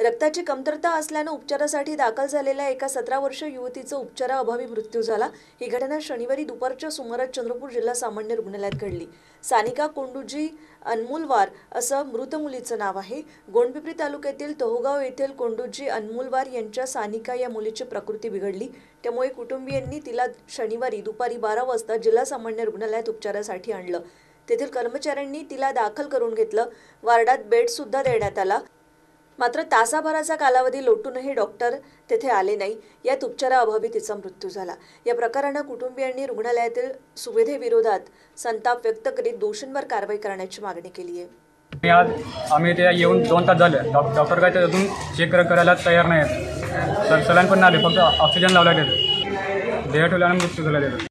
रक्ताची कमतरता असल्यानं उपचारासाठी दाखल झालेल्या एका सतरा वर्ष युवतीचा उपचाराअभावी मृत्यू झाला ही घटना शनिवारी दुपारच्या सुमारास चंद्रपूर जिल्हा सामान्य रुग्णालयात घडली सानिका कोंडूजी अनमोलवार असं मृत मुलीचं नाव आहे गोंडपिपरी तालुक्यातील तोहगाव येथील कोंडूजी अनमोलवार यांच्या सानिका या मुलीची प्रकृती बिघडली त्यामुळे कुटुंबियांनी तिला शनिवारी दुपारी बारा वाजता जिल्हा सामान्य रुग्णालयात उपचारासाठी आणलं तेथील कर्मचाऱ्यांनी तिला दाखल करून घेतलं वार्डात बेडसुद्धा देण्यात आला मात्र तासाभराचा कालावधी लोटूनही डॉक्टर तेथे आले नाही यात उपचाराअभावी तिचा मृत्यू झाला या प्रकारानं कुटुंबियांनी रुग्णालयातील सुविधेविरोधात संताप व्यक्त करीत दोषींवर कारवाई करण्याची मागणी केली आहे आज आम्ही ते येऊन दोन तास झाले डॉक्टर काय ते अजून चेक करायला तयार नाही आहेत तर सलाईन पण आले फक्त ऑक्सिजन लावला गेलं देह ठेवल्यानं मृत्यू झाला